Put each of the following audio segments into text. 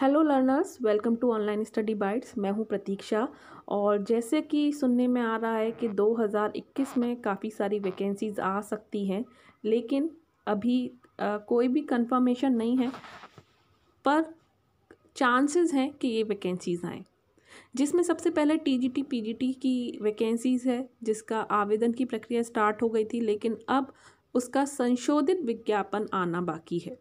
hello learners welcome to online study bytes मैं हूं प्रतीक्षा और जैसे कि सुनने में आ रहा है कि 2021 में काफ़ी सारी वैकेंसीज़ आ सकती हैं लेकिन अभी आ, कोई भी कंफर्मेशन नहीं है पर चांसेस हैं कि ये वैकेंसीज़ आएँ जिसमें सबसे पहले टीजीटी पीजीटी की वैकेंसीज़ है जिसका आवेदन की प्रक्रिया स्टार्ट हो गई थी लेकिन अब उसका संशोधित विज्ञापन आना बाकी है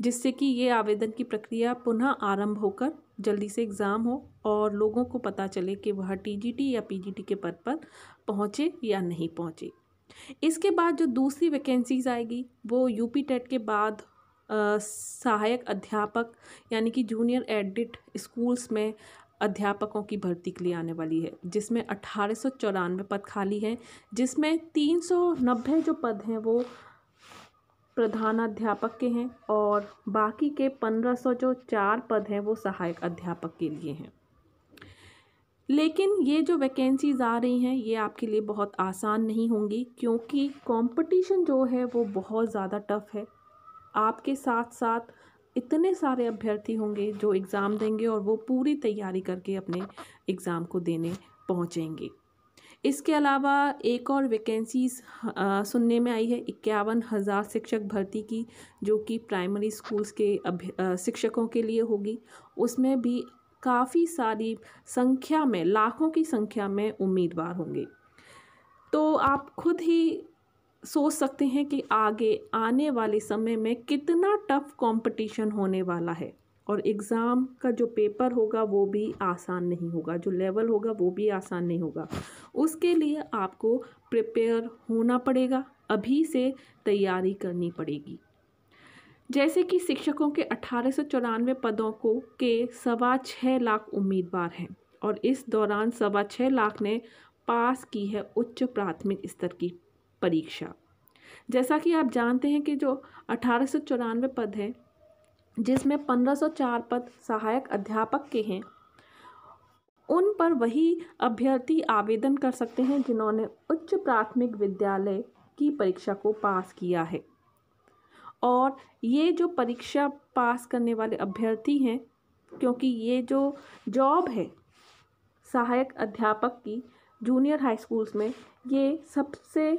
जिससे कि ये आवेदन की प्रक्रिया पुनः आरंभ होकर जल्दी से एग्ज़ाम हो और लोगों को पता चले कि वह टीजीटी या पीजीटी के पद पर पहुँचे या नहीं पहुँचे इसके बाद जो दूसरी वैकेंसीज आएगी वो यूपी टेट के बाद आ, सहायक अध्यापक यानी कि जूनियर एडिट स्कूल्स में अध्यापकों की भर्ती के लिए आने वाली है जिसमें अठारह पद खाली हैं जिसमें तीन सौ नब्बे जो पद हैं वो प्रधानाध्यापक के हैं और बाकी के पंद्रह सौ जो चार पद हैं वो सहायक अध्यापक के लिए हैं लेकिन ये जो वैकेंसीज़ आ रही हैं ये आपके लिए बहुत आसान नहीं होंगी क्योंकि कंपटीशन जो है वो बहुत ज़्यादा टफ है आपके साथ साथ इतने सारे अभ्यर्थी होंगे जो एग्ज़ाम देंगे और वो पूरी तैयारी करके अपने एग्ज़ाम को देने पहुँचेंगे इसके अलावा एक और वैकेंसीज सुनने में आई है इक्यावन हज़ार शिक्षक भर्ती की जो कि प्राइमरी स्कूल्स के अभ्य शिक्षकों के लिए होगी उसमें भी काफ़ी सारी संख्या में लाखों की संख्या में उम्मीदवार होंगे तो आप खुद ही सोच सकते हैं कि आगे आने वाले समय में कितना टफ कंपटीशन होने वाला है और एग्ज़ाम का जो पेपर होगा वो भी आसान नहीं होगा जो लेवल होगा वो भी आसान नहीं होगा उसके लिए आपको प्रिपेयर होना पड़ेगा अभी से तैयारी करनी पड़ेगी जैसे कि शिक्षकों के अठारह पदों को के सवा छः लाख उम्मीदवार हैं और इस दौरान सवा छः लाख ने पास की है उच्च प्राथमिक स्तर की परीक्षा जैसा कि आप जानते हैं कि जो अठारह पद हैं जिसमें 1504 पद सहायक अध्यापक के हैं उन पर वही अभ्यर्थी आवेदन कर सकते हैं जिन्होंने उच्च प्राथमिक विद्यालय की परीक्षा को पास किया है और ये जो परीक्षा पास करने वाले अभ्यर्थी हैं क्योंकि ये जो जॉब है सहायक अध्यापक की जूनियर हाई स्कूल्स में ये सबसे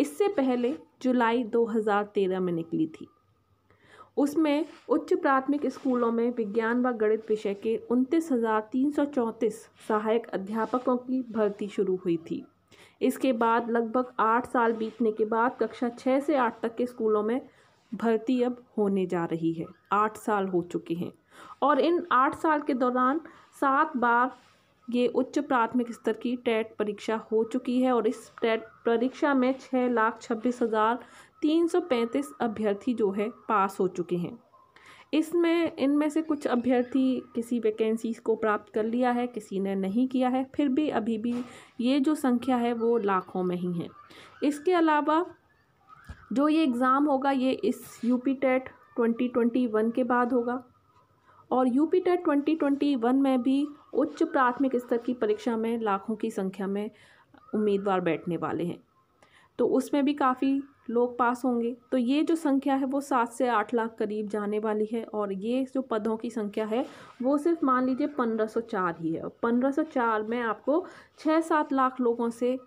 इससे पहले जुलाई 2013 में निकली थी उसमें उच्च प्राथमिक स्कूलों में विज्ञान व गणित विषय के उनतीस हज़ार तीन सौ चौंतीस सहायक अध्यापकों की भर्ती शुरू हुई थी इसके बाद लगभग आठ साल बीतने के बाद कक्षा छः से आठ तक के स्कूलों में भर्ती अब होने जा रही है आठ साल हो चुके हैं और इन आठ साल के दौरान सात बार ये उच्च प्राथमिक स्तर की टेट परीक्षा हो चुकी है और इस टेट परीक्षा में छः लाख छब्बीस हज़ार 335 अभ्यर्थी जो है पास हो चुके हैं इसमें इनमें से कुछ अभ्यर्थी किसी वैकेंसीज को प्राप्त कर लिया है किसी ने नहीं किया है फिर भी अभी भी ये जो संख्या है वो लाखों में ही है इसके अलावा जो ये एग्ज़ाम होगा ये इस UP TET twenty twenty one के बाद होगा और UP TET twenty twenty one में भी उच्च प्राथमिक स्तर की परीक्षा में लाखों की संख्या में उम्मीदवार बैठने वाले हैं तो उसमें भी काफ़ी लोग पास होंगे तो ये जो संख्या है वो सात से आठ लाख करीब जाने वाली है और ये जो पदों की संख्या है वो सिर्फ मान लीजिए पंद्रह सौ चार ही है पंद्रह सौ चार में आपको छः सात लाख लोगों से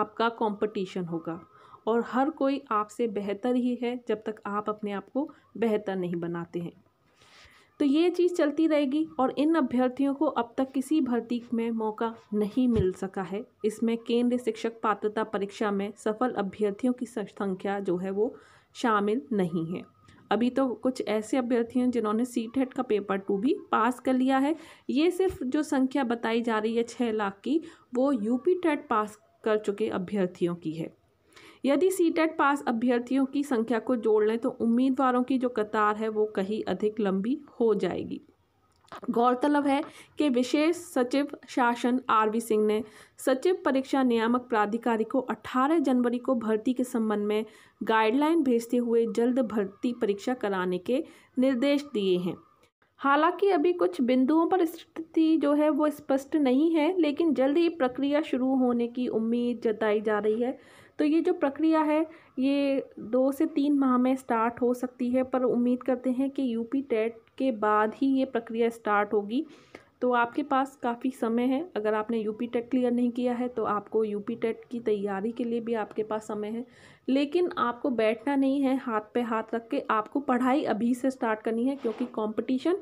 आपका कंपटीशन होगा और हर कोई आपसे बेहतर ही है जब तक आप अपने आप को बेहतर नहीं बनाते हैं तो ये चीज़ चलती रहेगी और इन अभ्यर्थियों को अब तक किसी भर्ती में मौका नहीं मिल सका है इसमें केंद्र शिक्षक पात्रता परीक्षा में सफल अभ्यर्थियों की संख्या जो है वो शामिल नहीं है अभी तो कुछ ऐसे अभ्यर्थी हैं जिन्होंने सी टेट का पेपर टू भी पास कर लिया है ये सिर्फ जो संख्या बताई जा रही है छः लाख की वो यूपी टेट पास कर चुके अभ्यर्थियों की है यदि सीटेट e पास अभ्यर्थियों की संख्या को जोड़ लें तो उम्मीदवारों की जो कतार है वो कहीं अधिक लंबी हो जाएगी गौरतलब है कि विशेष सचिव शासन वी सिंह ने सचिव परीक्षा नियामक प्राधिकारी को 18 जनवरी को भर्ती के संबंध में गाइडलाइन भेजते हुए जल्द भर्ती परीक्षा कराने के निर्देश दिए हैं हालांकि अभी कुछ बिंदुओं पर स्थिति जो है वो स्पष्ट नहीं है लेकिन जल्द ही प्रक्रिया शुरू होने की उम्मीद जताई जा रही है तो ये जो प्रक्रिया है ये दो से तीन माह में स्टार्ट हो सकती है पर उम्मीद करते हैं कि यूपी टेट के बाद ही ये प्रक्रिया स्टार्ट होगी तो आपके पास काफ़ी समय है अगर आपने यूपी टेट क्लियर नहीं किया है तो आपको यूपी टेट की तैयारी के लिए भी आपके पास समय है लेकिन आपको बैठना नहीं है हाथ पे हाथ रख के आपको पढ़ाई अभी से स्टार्ट करनी है क्योंकि कंपटीशन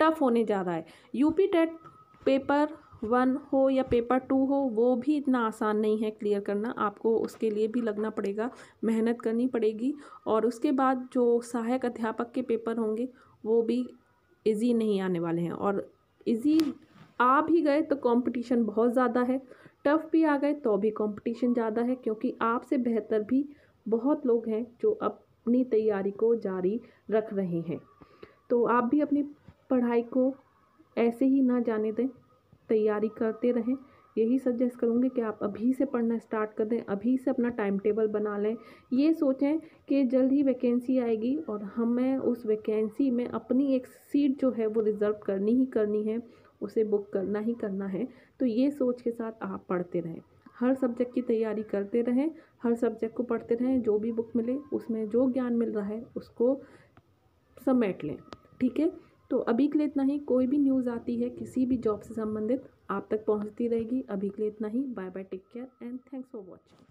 टफ होने जा रहा है यूपी टेट पेपर वन हो या पेपर टू हो वो भी इतना आसान नहीं है क्लियर करना आपको उसके लिए भी लगना पड़ेगा मेहनत करनी पड़ेगी और उसके बाद जो सहायक अध्यापक के पेपर होंगे वो भी इजी नहीं आने वाले हैं और इजी आ भी गए तो कंपटीशन बहुत ज़्यादा है टफ भी आ गए तो भी कंपटीशन ज़्यादा है क्योंकि आपसे बेहतर भी बहुत लोग हैं जो अपनी तैयारी को जारी रख रहे हैं तो आप भी अपनी पढ़ाई को ऐसे ही ना जाने दें तैयारी करते रहें यही सजेस्ट करूँगी कि आप अभी से पढ़ना स्टार्ट कर दें अभी से अपना टाइम टेबल बना लें ये सोचें कि जल्द ही वैकेंसी आएगी और हमें उस वैकेंसी में अपनी एक सीट जो है वो रिज़र्व करनी ही करनी है उसे बुक करना ही करना है तो ये सोच के साथ आप पढ़ते रहें हर सब्जेक्ट की तैयारी करते रहें हर सब्जेक्ट को पढ़ते रहें जो भी बुक मिले उसमें जो ज्ञान मिल रहा है उसको समेट लें ठीक है तो अभी के लिए इतना ही कोई भी न्यूज़ आती है किसी भी जॉब से संबंधित आप तक पहुंचती रहेगी अभी के लिए इतना ही bye bye take care and thanks for watching